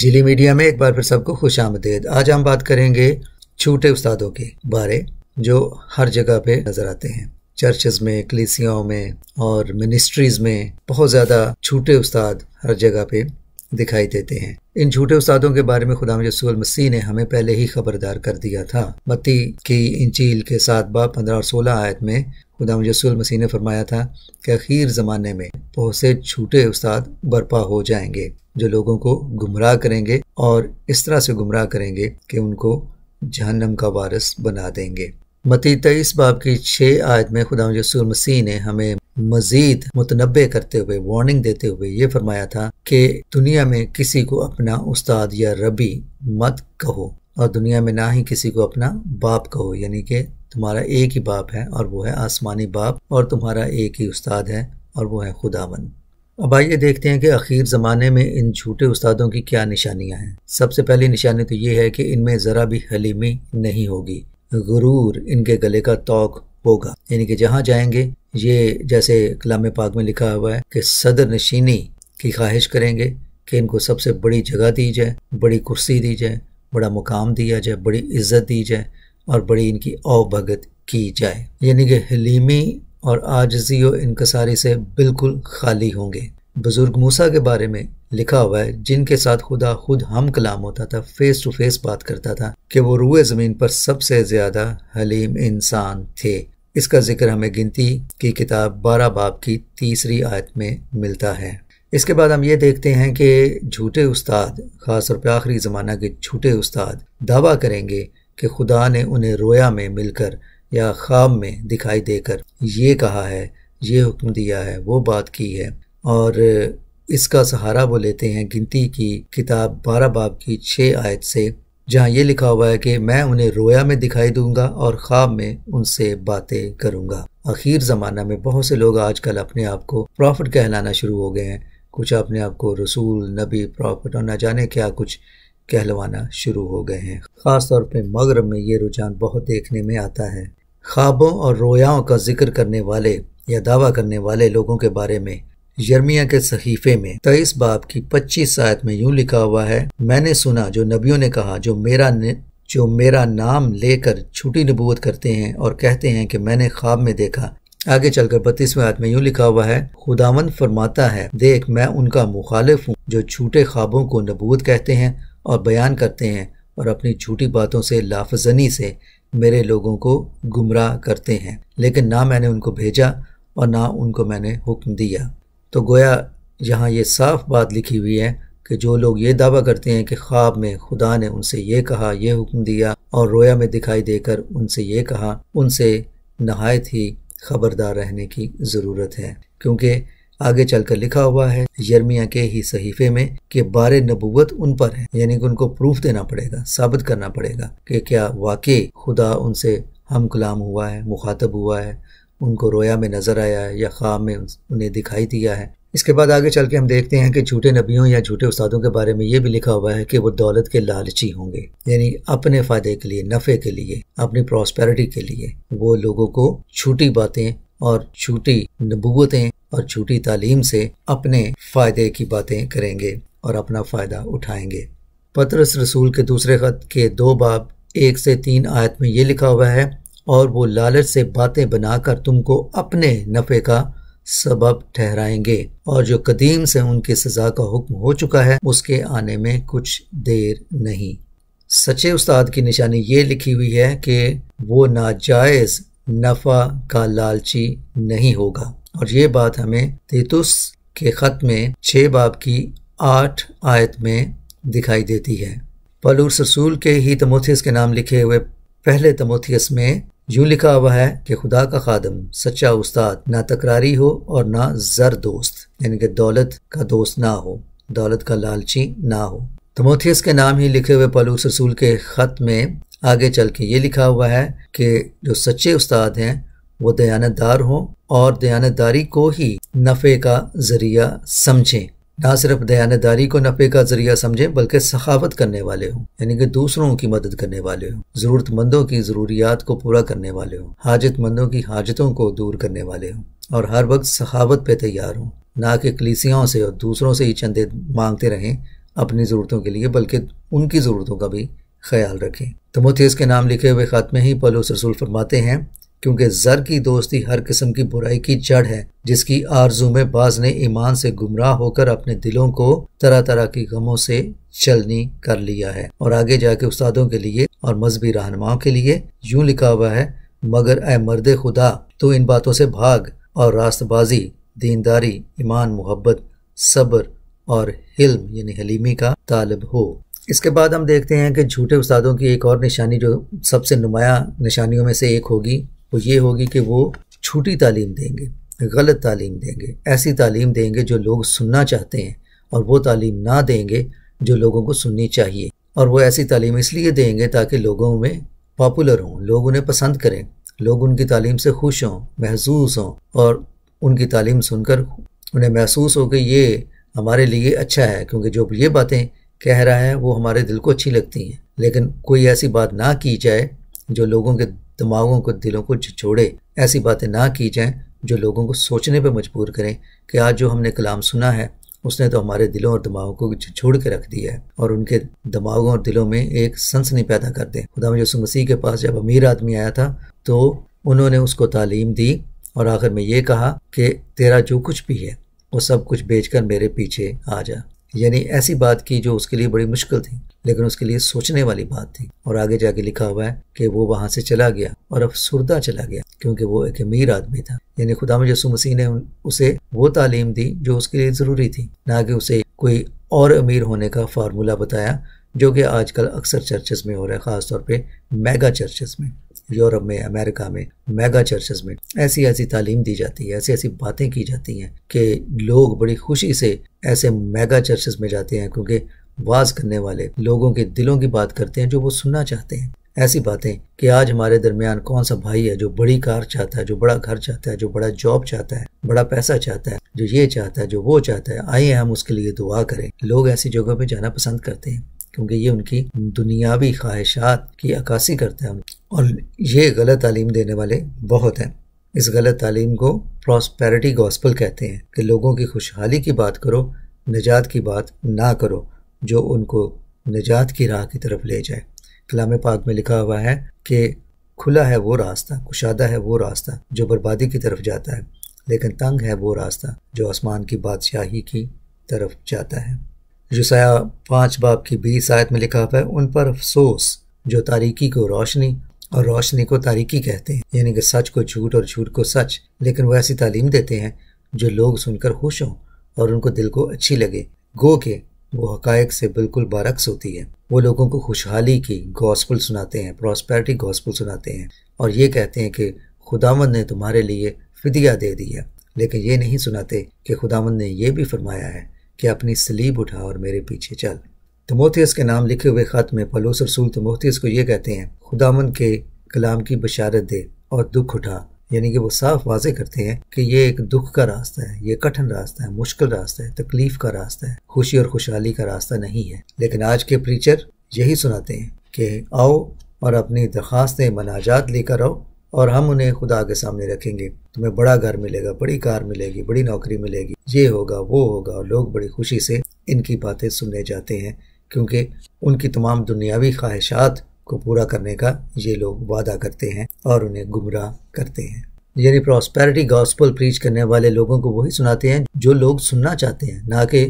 झीली media में एक बार फिर सबको खुश आमदेद आज हम बात करेंगे छोटे उस्तादों के बारे जो हर जगह पे नजर आते हैं चर्चेज में कलिसियाओं में और मिनिस्ट्रीज में बहुत ज़्यादा छोटे उस्ताद हर जगह पे दिखाई देते हैं इन झूठे उस्तादों के बारे में खुदाम यसूल मसीह ने हमें पहले ही खबरदार कर दिया था मत्ती की इंचील के साथ बा पंद्रह और सोलह आयत में खुदाम यसूल मसीह ने फरमाया था कि अखीर ज़माने में बहुत से छूटे उस्ताद बर्पा हो जाएंगे जो लोगों को गुमराह करेंगे और इस तरह से गुमराह करेंगे कि उनको जहन्नम का वारस बना देंगे मती तेईस बाब की छः आयत में खुदा यसूल मसीह ने हमें मजीद मुतनबे करते हुए वार्निंग देते हुए ये फरमाया था कि दुनिया में किसी को अपना उस्ताद या रबी मत कहो और दुनिया में ना ही किसी को अपना बाप कहो यानी कि तुम्हारा एक ही बाप है और वो है आसमानी बाप और तुम्हारा एक ही उस्ताद है और वो है खुदावन अब आइए देखते हैं कि आखिर ज़माने में इन झूठे उस्तादों की क्या निशानियां हैं सबसे पहली निशानी तो ये है कि इनमें ज़रा भी हलीमी नहीं होगी गुरूर इनके गले का तोक होगा यानी कि जहाँ जाएंगे ये जैसे कलाम पाक में लिखा हुआ है कि सदर नशीनी की ख्वाहिश करेंगे कि इनको सबसे बड़ी जगह दी जाए बड़ी कुर्सी दी जाए बड़ा मुकाम दिया जाए बड़ी इज्जत दी जाए और बड़ी इनकी अवभगत की जाए यानी कि हलीमी और आजजी और इनकसारी से बिल्कुल खाली होंगे बुजुर्ग मूसा के बारे में लिखा हुआ है जिनके साथ खुदा खुद हम कलाम होता था फेस टू फेस बात करता था कि वो रुए ज़मीन पर सबसे ज़्यादा हलीम इंसान थे इसका जिक्र हमें गिनती की किताब बारह बाब की तीसरी आयत में मिलता है इसके बाद हम ये देखते हैं कि झूठे उस्ताद खासतौर पर आखिरी ज़माना के झूठे उस्ताद दावा करेंगे कि खुदा ने उन्हें रोया में मिलकर या ख्वाब में दिखाई देकर ये कहा है ये हुक्म दिया है वो बात की है और इसका सहारा वो लेते हैं गिनती की किताब बारह बाब की छः आयत से जहाँ ये लिखा हुआ है कि मैं उन्हें रोया में दिखाई दूंगा और ख्वाब में उनसे बातें करूंगा आखिर ज़माना में बहुत से लोग आजकल अपने आप को प्रॉफिट कहलाना शुरू हो गए हैं कुछ अपने आप को रसूल नबी प्रॉफिट और न जाने क्या कुछ कहलवाना शुरू हो गए हैं ख़ासतौर पर मगरब में ये रुझान बहुत देखने में आता है ख्वाबों और रोयाओं का जिक्र करने वाले या दावा करने वाले लोगों के बारे में यर्मिया के सहीफे में तेईस बाब की पच्चीस आयत में यूं लिखा हुआ है मैंने सुना जो नबियों ने कहा जो मेरा न, जो मेरा नाम लेकर छुट्टी नबूत करते हैं और कहते हैं कि मैंने ख्वाब में देखा आगे चलकर बत्तीसवें आयत में यूं लिखा हुआ है खुदावन फरमाता है देख मैं उनका मुखालिफ हूँ जो छूटे ख्वाबों को नबूत कहते हैं और बयान करते हैं और अपनी झूठी बातों से लाफजनी से मेरे लोगों को गुमराह करते हैं लेकिन ना मैंने उनको भेजा और ना उनको मैंने हुक्म दिया तो गोया यहाँ ये साफ बात लिखी हुई है कि जो लोग ये दावा करते हैं कि ख्वाब में खुदा ने उनसे ये कहा यह हुक्म दिया और रोया में दिखाई देकर उनसे ये कहा उनसे नहायत ही खबरदार रहने की ज़रूरत है क्योंकि आगे चलकर लिखा हुआ है यर्मिया के ही सहीफे में कि बारे नबूवत उन पर है यानी कि उनको प्रूफ देना पड़ेगा साबित करना पड़ेगा कि क्या वाकई खुदा उनसे हम कलाम हुआ है मुखातब हुआ है उनको रोया में नजर आया है या ख्वाब में उन्हें दिखाई दिया है इसके बाद आगे चल के हम देखते हैं कि झूठे नबियों या झूठे उस्तादों के बारे में ये भी लिखा हुआ है कि वो दौलत के लालची होंगे यानी अपने फायदे के लिए नफे के लिए अपनी प्रॉस्पेरिटी के लिए वो लोगों को छोटी बातें और छोटी नबूतें और झूठी तालीम से अपने फ़ायदे की बातें करेंगे और अपना फ़ायदा उठाएंगे पत्रस रसूल के दूसरे ख़त के दो बाब एक से तीन आयत में ये लिखा हुआ है और वो लालच से बातें बनाकर तुमको अपने नफ़े का सबब ठहराएंगे और जो कदीम से उनकी सज़ा का हुक्म हो चुका है उसके आने में कुछ देर नहीं सच्चे उस्ताद की निशानी ये लिखी हुई है कि वो नाजायज़ नफ़ा का लालची नहीं होगा और ये बात हमें तेतुस के खत में छ बाब की आठ आयत में दिखाई देती है पलूस रसूल के ही तमोथियस के नाम लिखे हुए पहले तमोथियस में यूं लिखा हुआ है कि खुदा का खादम सच्चा उस्ताद ना तकरारी हो और ना जर दोस्त यानी कि दौलत का दोस्त ना हो दौलत का लालची ना हो तमोथियस के नाम ही लिखे हुए पलूस रसूल के खत में आगे चल के ये लिखा हुआ है कि जो सच्चे उस्ताद हैं वो दयानतदार हों और दयानतदारी को ही नफ़े का ज़रिया समझें ना सिर्फ दयानदारी को नफे का जरिया समझें बल्कि सखावत करने वाले हों यानी कि दूसरों की मदद करने वाले हों ज़रूरतमंदों की ज़रूरियात को पूरा करने वाले हों हाजतमंदों की हाजतों को दूर करने वाले हों और हर वक्त सखावत पे तैयार हों ना कि कलीसियाओं से और दूसरों से ही चंदे मांगते रहें अपनी ज़रूरतों के लिए बल्कि उनकी ज़रूरतों का भी ख्याल रखें तमोथियस के नाम लिखे हुए ख़ात्मे ही पलोस रसूल फरमाते हैं क्योंकि जर की दोस्ती हर किस्म की बुराई की जड़ है जिसकी आरजू में बाज ने ईमान से गुमराह होकर अपने दिलों को तरह तरह की गमों से चलनी कर लिया है और आगे जाके उस्तादों के लिए और मजहबी रहनुमाओं के लिए यूं लिखा हुआ है मगर ए मर्द खुदा तो इन बातों से भाग और रास्तबाजी दीनदारी ईमान मोहब्बत सब्र और हिल्म यानी हलीमी का तालब हो इसके बाद हम देखते हैं कि झूठे उस्तादों की एक और निशानी जो सबसे नुमाया निशानियों में से एक होगी वो ये होगी कि वो छूटी तालीम देंगे गलत तालीम देंगे ऐसी तालीम देंगे जो लोग सुनना चाहते हैं और वो तालीम ना देंगे जो लोगों को सुननी चाहिए और वो ऐसी तालीम इसलिए देंगे ताकि लोगों में पॉपुलर हों लोग उन्हें पसंद करें लोग उनकी तालीम से खुश हों महसूस हों और उनकी तालीम सुनकर उन्हें महसूस हो कि ये हमारे लिए अच्छा है क्योंकि जो ये बातें कह रहा है वो हमारे दिल को अच्छी लगती हैं लेकिन कोई ऐसी बात ना की जाए जो लोगों के दिमागों को दिलों को झिझोड़े ऐसी बातें ना की जाएं जो लोगों को सोचने पर मजबूर करें कि आज जो हमने कलाम सुना है उसने तो हमारे दिलों और दिमागों को छोड़ के रख दिया है और उनके दिमागों और दिलों में एक सनसनी पैदा कर दें खुदा यसु मसीह के पास जब अमीर आदमी आया था तो उन्होंने उसको तालीम दी और आखिर में ये कहा कि तेरा जो कुछ भी है वो सब कुछ बेचकर मेरे पीछे आ जा यानी ऐसी बात की जो उसके लिए बड़ी मुश्किल थी लेकिन उसके लिए सोचने वाली बात थी और आगे जाके लिखा हुआ है कि वो वहां से चला गया और अब सुरदा चला गया क्योंकि वो एक अमीर आदमी था यानी खुदा यसु मसीह ने उसे वो तालीम दी जो उसके लिए ज़रूरी थी ना कि उसे कोई और अमीर होने का फार्मूला बताया जो कि आजकल अक्सर चर्चेस में हो रहा है ख़ासतौर पर मेगा चर्चेस में यूरोप में अमेरिका में मेगा चर्चेस में ऐसी ऐसी तालीम दी जाती है ऐसी ऐसी बातें की जाती हैं कि लोग बड़ी खुशी से ऐसे मेगा चर्चेस में जाते हैं क्योंकि वाज करने वाले लोगों के दिलों की बात करते हैं जो वो सुनना चाहते हैं ऐसी बातें कि आज हमारे दरमियान कौन सा भाई है जो बड़ी कार चाहता है जो बड़ा घर चाहता है जो बड़ा जॉब चाहता है बड़ा पैसा चाहता है जो ये चाहता है जो वो चाहता है आइए हम उसके लिए दुआ करें लोग ऐसी जगह पे जाना पसंद करते हैं क्योंकि ये उनकी दुनियावी ख्वाहिशात की अक्सी करते हैं और ये गलत तालीम देने वाले बहुत हैं इस गलत तालीम को प्रॉस्पेरिटी गॉस्पल कहते हैं कि लोगों की खुशहाली की बात करो निजात की बात ना करो जो उनको निजात की राह की तरफ ले जाए कलाम पाक में लिखा हुआ है कि खुला है वो रास्ता कुशादा है वो रास्ता जो बर्बादी की तरफ जाता है लेकिन तंग है वो रास्ता जो आसमान की बादशाही की तरफ जाता है जुसाया पाँच बाप की बीस आयत में लिखा हुआ है उन पर अफसोस जो तारीकी को रोशनी और रोशनी को तारीकी कहते हैं यानी कि सच को झूठ और झूठ को सच लेकिन वो ऐसी तालीम देते हैं जो लोग सुनकर खुश हों और उनको दिल को अच्छी लगे गो के वो हकायक से बिल्कुल बारक्स होती है वो लोगों को खुशहाली की गॉस्पल सुनाते हैं प्रॉस्पेरिटी गॉस्पल सुनाते हैं और ये कहते हैं कि खुदामंद ने तुम्हारे लिए फिदिया दे दिया लेकिन ये नहीं सुनाते कि खुदामंद ने यह भी फरमाया है कि अपनी सलीब उठा और मेरे पीछे चल तमोथियस के नाम लिखे हुए ख़त में पलोस रसूल तमोथियस को ये कहते हैं खुदामंद के कलाम की बशारत दे और दुख उठा यानी कि वो साफ वाजे करते हैं कि ये एक दुख का रास्ता है ये कठिन रास्ता है मुश्किल रास्ता है तकलीफ का रास्ता है खुशी और खुशहाली का रास्ता नहीं है लेकिन आज के प्रीचर यही सुनाते हैं कि आओ और अपनी दरख्वास्तें मनाजात लेकर आओ और हम उन्हें खुदा के सामने रखेंगे तुम्हें बड़ा घर मिलेगा बड़ी कार मिलेगी बड़ी नौकरी मिलेगी ये होगा वो होगा और लोग बड़ी खुशी से इनकी बातें सुनने जाते हैं क्योंकि उनकी तमाम दुनियावी ख्वाहिशात को पूरा करने का ये लोग वादा करते हैं और उन्हें गुमराह करते हैं यानी प्रॉस्पेरिटी गॉस्पल प्रीच करने वाले लोगों को वही सुनाते हैं जो लोग सुनना चाहते हैं ना कि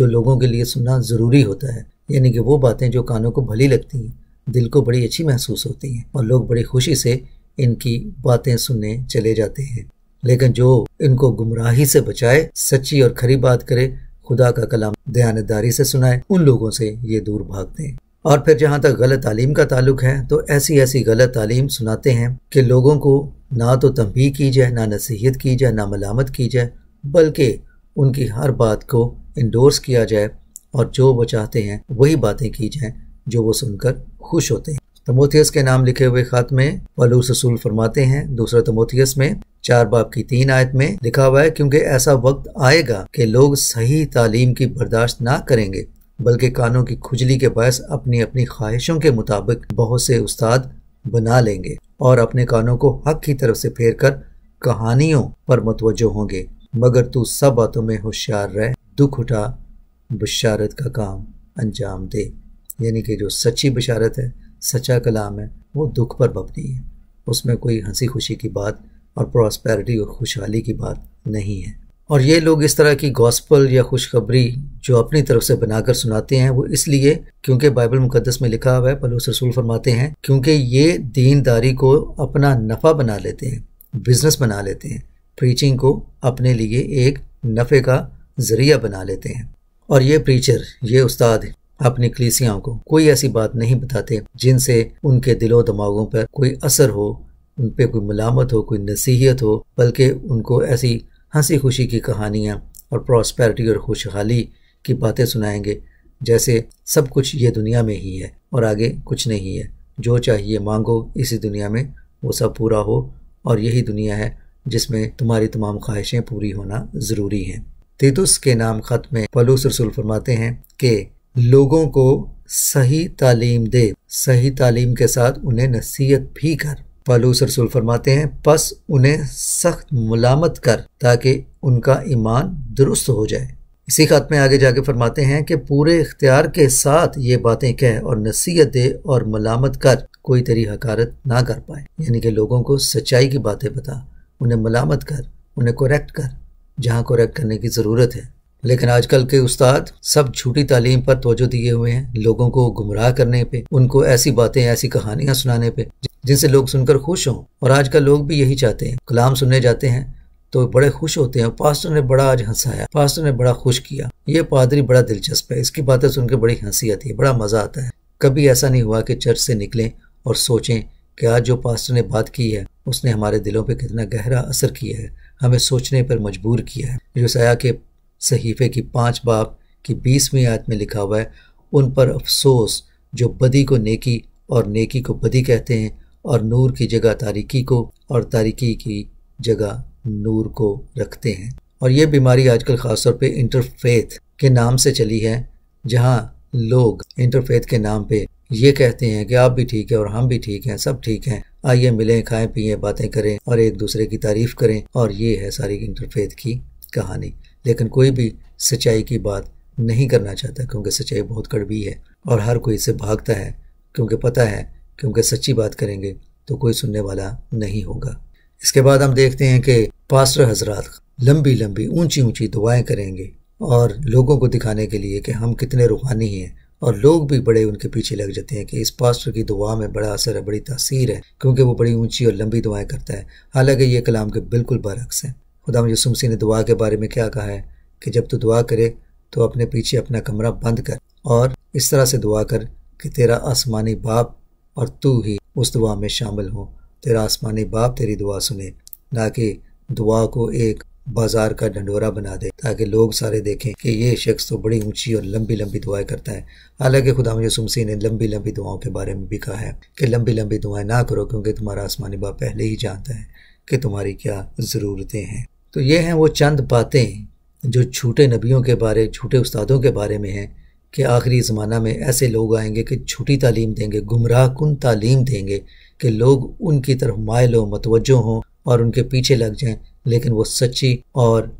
जो लोगों के लिए सुनना ज़रूरी होता है यानी कि वो बातें जो कानों को भली लगती हैं दिल को बड़ी अच्छी महसूस होती हैं और लोग बड़ी खुशी से इनकी बातें सुनने चले जाते हैं लेकिन जो इनको गुमराही से बचाए सच्ची और खरी बात करे खुदा का कलाम दयानदारी से सुनाए उन लोगों से ये दूर भागते हैं और फिर जहाँ तक गलत तालीम का ताल्लुक है तो ऐसी ऐसी गलत तालीम सुनाते हैं कि लोगों को ना तो तंबी की जाए ना नसीहत की जाए ना मलामत की जाए बल्कि उनकी हर बात को इंडोर्स किया जाए और जो वो चाहते हैं वही बातें की जाएं जो वो सुनकर खुश होते हैं तमोथियस के नाम लिखे हुए खत में पलूस रसूल फरमाते हैं दूसरा तमोथियस में चार बाप की तीन आयत में लिखा हुआ है क्योंकि ऐसा वक्त आएगा कि लोग सही तालीम की बर्दाश्त ना करेंगे बल्कि कानों की खुजली के बायस अपनी अपनी ख्वाहिशों के मुताबिक बहुत से उस्ताद बना लेंगे और अपने कानों को हक की तरफ से फेर कर कहानियों पर मतवजो होंगे मगर तू सब बातों में होशियार रह दुख उठा बशारत का काम अंजाम दे यानी कि जो सच्ची बशारत है सच्चा कलाम है वो दुख पर मबनी है उसमें कोई हंसी खुशी की बात और प्रॉस्पेरिटी और खुशहाली की बात नहीं है और ये लोग इस तरह की गॉस्पल या खुशखबरी जो अपनी तरफ से बनाकर सुनाते हैं वो इसलिए क्योंकि बाइबल मुकदस में लिखा हुआ है पलूस रसूल फरमाते हैं क्योंकि ये दीनदारी को अपना नफ़ा बना लेते हैं बिजनेस बना लेते हैं प्रीचिंग को अपने लिए एक नफ़े का ज़रिया बना लेते हैं और ये प्रीचर ये उस्ताद अपनी कलीसियाओं को कोई ऐसी बात नहीं बताते जिनसे उनके दिलो दिमागों पर कोई असर हो उन पर कोई मलामत हो कोई नसीहत हो बल्कि उनको ऐसी हंसी खुशी की कहानियाँ और प्रॉस्पेरिटी और खुशहाली की बातें सुनाएंगे जैसे सब कुछ ये दुनिया में ही है और आगे कुछ नहीं है जो चाहिए मांगो इसी दुनिया में वो सब पूरा हो और यही दुनिया है जिसमें तुम्हारी तमाम ख्वाहिशें पूरी होना ज़रूरी हैं तीतुस के नाम ख़त में पलूस रसूल फरमाते हैं कि लोगों को सही तालीम दे सही तालीम के साथ उन्हें नसीहत भी कर फालूस रसूल फरमाते हैं बस उन्हें सख्त मुलामत कर ताकि उनका ईमान दुरुस्त हो जाए इसी खात में आगे जाके फरमाते हैं कि पूरे इख्तियार के साथ ये बातें कह और नसीहत दे और मलामत कर कोई तेरी हकारत ना कर पाए यानी कि लोगों को सच्चाई की बातें बता उन्हें मलामत कर उन्हें कोरेक्ट कर जहाँ कोरेक्ट करने की ज़रूरत है लेकिन आजकल के उस्ताद सब झूठी तालीम पर तोजो दिए हुए हैं लोगों को गुमराह करने पे उनको ऐसी बातें ऐसी कहानियां सुनाने पे जिनसे लोग सुनकर खुश हों और आजकल लोग भी यही चाहते हैं कलाम सुनने जाते हैं तो बड़े खुश होते हैं पास्टर ने बड़ा आज हंसाया पास्टर ने बड़ा खुश किया ये पादरी बड़ा दिलचस्प है इसकी बातें सुनकर बड़ी हंसी आती है बड़ा मजा आता है कभी ऐसा नहीं हुआ कि चर्च से निकलें और सोचें कि आज जो पास्टर ने बात की है उसने हमारे दिलों पर कितना गहरा असर किया है हमें सोचने पर मजबूर किया है जो सया के सहीफे की पाँच बाप की बीसवीं आयत में लिखा हुआ है उन पर अफसोस जो बदी को नेकी और नेकी को बदी कहते हैं और नूर की जगह तारीकी को और तारीकी की जगह नूर को रखते हैं और ये बीमारी आजकल ख़ासतौर पे इंटरफेथ के नाम से चली है जहाँ लोग इंटरफेथ के नाम पे ये कहते हैं कि आप भी ठीक है और हम भी ठीक हैं सब ठीक हैं आइए मिलें खाएं पिए बातें करें और एक दूसरे की तारीफ करें और ये है सारी इंटरफेथ की कहानी लेकिन कोई भी सच्चाई की बात नहीं करना चाहता क्योंकि सच्चाई बहुत कड़वी है और हर कोई इसे भागता है क्योंकि पता है क्योंकि सच्ची बात करेंगे तो कोई सुनने वाला नहीं होगा इसके बाद हम देखते हैं कि पास्टर हजरात लंबी लंबी ऊंची ऊंची दुआएं करेंगे और लोगों को दिखाने के लिए कि हम कितने रूहानी हैं और लोग भी बड़े उनके पीछे लग जाते हैं कि इस पास्टर की दुआ में बड़ा असर है बड़ी तासीर है क्योंकि वो बड़ी ऊंची और लंबी दुआएं करता है हालांकि ये कलाम के बिल्कुल बरक्स हैं खुदाम यसु मसीह ने दुआ के बारे में क्या कहा है कि जब तू दुआ करे तो अपने पीछे अपना कमरा बंद कर और इस तरह से दुआ कर कि तेरा आसमानी बाप और तू ही उस दुआ में शामिल हो तेरा आसमानी बाप तेरी दुआ सुने ना कि दुआ को एक बाजार का ढंडोरा बना दे ताकि लोग सारे देखें कि ये शख्स तो बड़ी ऊंची और लंबी लंबी दुआएं करता है हालांकि खुदा यसुमसी ने लंबी लंबी दुआओं के बारे में भी कहा है कि लंबी लंबी दुआएं ना करो क्योंकि तुम्हारा आसमानी बाप पहले ही जानता है कि तुम्हारी क्या ज़रूरतें हैं तो ये हैं वो चंद बातें जो झूठे नबियों के बारे झूठे उस्तादों के बारे में हैं कि आखिरी ज़माना में ऐसे लोग आएंगे कि झूठी तालीम देंगे गुमराह कन तालीम देंगे कि लोग उनकी तरफ मायल हों मतवजो हों और उनके पीछे लग जाएं लेकिन वो सच्ची और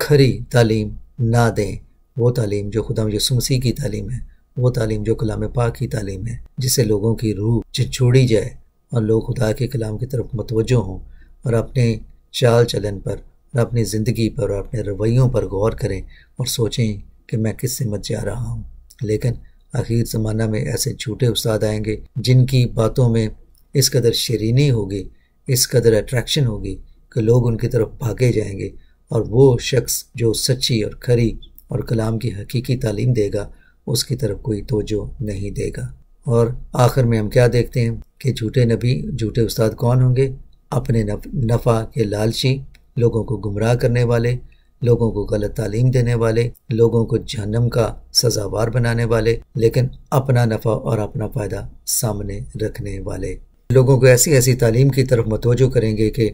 खरी तालीम ना दें वो तालीम जो खुदा यसुमसी की तालीम है वो तालीम जो कलाम पाक की तालीम है जिससे लोगों की रूह छिछोड़ी जाए और लोग खुदा के कलाम की तरफ मतवजो हों और अपने चाल चलन पर अपनी ज़िंदगी पर और अपने रवैयों पर गौर करें और सोचें कि मैं किस से मत जा रहा हूँ लेकिन आखिर ज़माना में ऐसे झूठे उस्ताद आएंगे जिनकी बातों में इस कदर शरीनी होगी इस कदर अट्रैक्शन होगी कि लोग उनकी तरफ भागे जाएंगे और वो शख्स जो सच्ची और खरी और कलाम की हकीकी तालीम देगा उसकी तरफ कोई तोजो नहीं देगा और आखिर में हम क्या देखते हैं कि झूठे नबी झूठे उस्ताद कौन होंगे अपने नफ़ा के लालची लोगों को गुमराह करने वाले लोगों को गलत तालीम देने वाले लोगों को जहनम का सजावार बनाने वाले लेकिन अपना नफ़ा और अपना फ़ायदा सामने रखने वाले लोगों को ऐसी ऐसी तालीम की तरफ मतवजो करेंगे कि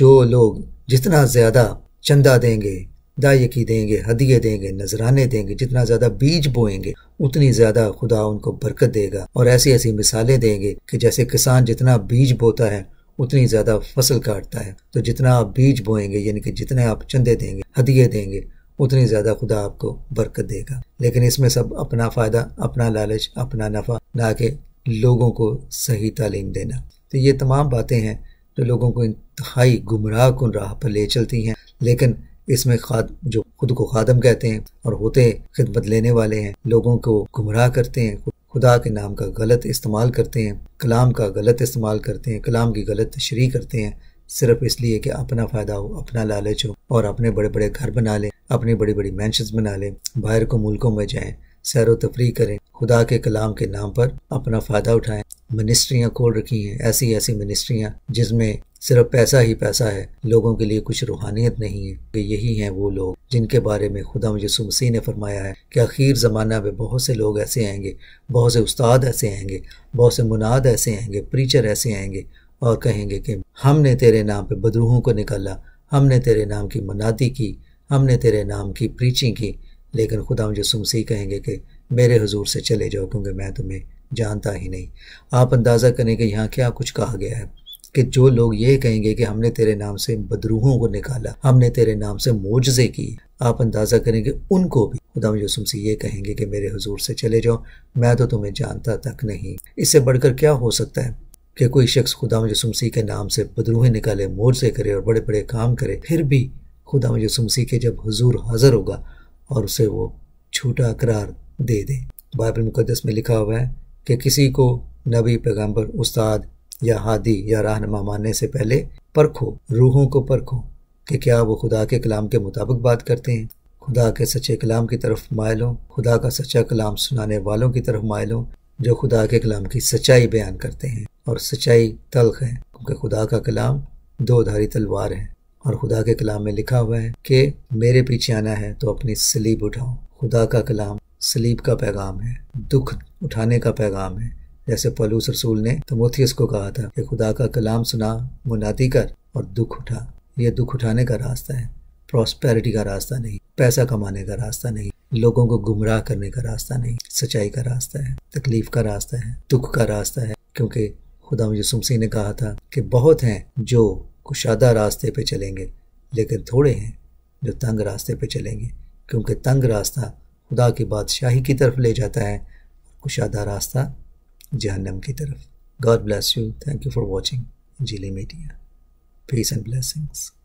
जो लोग जितना ज़्यादा चंदा देंगे दायकी देंगे हदिये देंगे नजराने देंगे जितना ज़्यादा बीज बोएंगे उतनी ज़्यादा खुदा उनको बरकत देगा और ऐसी ऐसी मिसालें देंगे कि जैसे किसान जितना बीज बोता है उतनी ज़्यादा फसल काटता है तो जितना आप बीज बोएंगे यानी कि जितने आप चंदे देंगे हदिये देंगे उतनी ज़्यादा खुदा आपको बरकत देगा लेकिन इसमें सब अपना फ़ायदा अपना लालच अपना नफ़ा ना के लोगों को सही तालीम देना तो ये तमाम बातें हैं जो लोगों को इंतहाई गुमराह कन राह पर ले चलती हैं लेकिन इसमें खाद जो खुद को खादम कहते हैं और होते खिदमत लेने वाले हैं लोगों को गुमराह करते हैं खुदा के नाम का गलत इस्तेमाल करते हैं कलाम का गलत इस्तेमाल करते हैं कलाम की गलत तशरी करते हैं सिर्फ इसलिए कि अपना फ़ायदा हो अपना लालच हो और अपने बड़े बड़े घर बना लें अपनी बड़ी बड़ी मैंशंस बना लें बाहर को मुल्कों में जाएं सैर तफरी करें खुदा के कलाम के नाम पर अपना फ़ायदा उठाएं मिनिस्ट्रियाँ खोल रखी हैं ऐसी ऐसी मिनिस्ट्रियाँ जिसमें सिर्फ पैसा ही पैसा है लोगों के लिए कुछ रूहानियत नहीं है कि यही हैं वो लोग जिनके बारे में खुदा यसु मसीह ने फरमाया है कि आखिर ज़माना में बहुत से लोग ऐसे आएंगे बहुत से उस्ताद ऐसे आएंगे बहुत से मुनाद ऐसे आएंगे प्रीचर ऐसे आएंगे और कहेंगे कि हमने तेरे नाम पे बदरूहों को निकाला हमने तेरे नाम की मनादी की हमने तेरे नाम की प्रीचिंग की लेकिन खुदा यसुम से ही कहेंगे कि मेरे हजूर से चले जाओ क्योंकि मैं तुम्हें जानता ही नहीं आप अंदाज़ा करें कि यहाँ क्या कुछ कहा गया है कि जो लोग ये कहेंगे कि हमने तेरे नाम से बदरूहों को निकाला हमने तेरे नाम से मोजे की आप अंदाज़ा करेंगे उनको भी खुदाम यसुम से ये कहेंगे कि मेरे हजूर से चले जाओ मैं तो तुम्हें जानता तक नहीं इससे बढ़कर क्या हो सकता है कि कोई शख्स खुदाम यसुम के नाम से बदरूहे निकाले मोर्जे करे और बड़े बड़े काम करे फिर भी खुदा यसुम के जब हजूर हाजिर होगा और उसे वो छोटा करार दे दे बाइबल मुकदस में लिखा हुआ है कि किसी को नबी पैगंबर उस्ताद या हादी या रहनमा मानने से पहले परखो रूहों को परखो कि क्या वो खुदा के कलाम के मुताबिक बात करते हैं खुदा के सच्चे कलाम की तरफ मायल हों खुदा का सच्चा कलाम सुनाने वालों की तरफ मायल हों जो खुदा के कलाम की सच्चाई बयान करते हैं और सच्चाई तलख है क्योंकि खुदा का कलाम दो धारी तलवार है और खुदा के कलाम में लिखा हुआ है कि मेरे पीछे आना है तो अपनी स्लीब उठाओ खुदा का कलाम स्लीब का पैगाम है दुख उठाने का पैगाम है जैसे पलूस रसूल ने तमोथियस को कहा था कि खुदा का कलाम सुना मुनादी कर और दुख उठा ये दुख उठाने का रास्ता है प्रॉस्पेरिटी का रास्ता नहीं पैसा कमाने का रास्ता नहीं लोगों को गुमराह करने का रास्ता नहीं सच्चाई का रास्ता है तकलीफ का रास्ता है दुख का रास्ता है क्योंकि खुदा यसुमसी ने कहा था कि बहुत हैं जो कुशादा रास्ते पे चलेंगे लेकिन थोड़े हैं जो तंग रास्ते पे चलेंगे क्योंकि तंग रास्ता खुदा की बादशाही की तरफ ले जाता है कुशादा रास्ता जहन्नम की तरफ God bless you thank you for watching जीली मीडिया पीस एंड ब्लेसिंग्स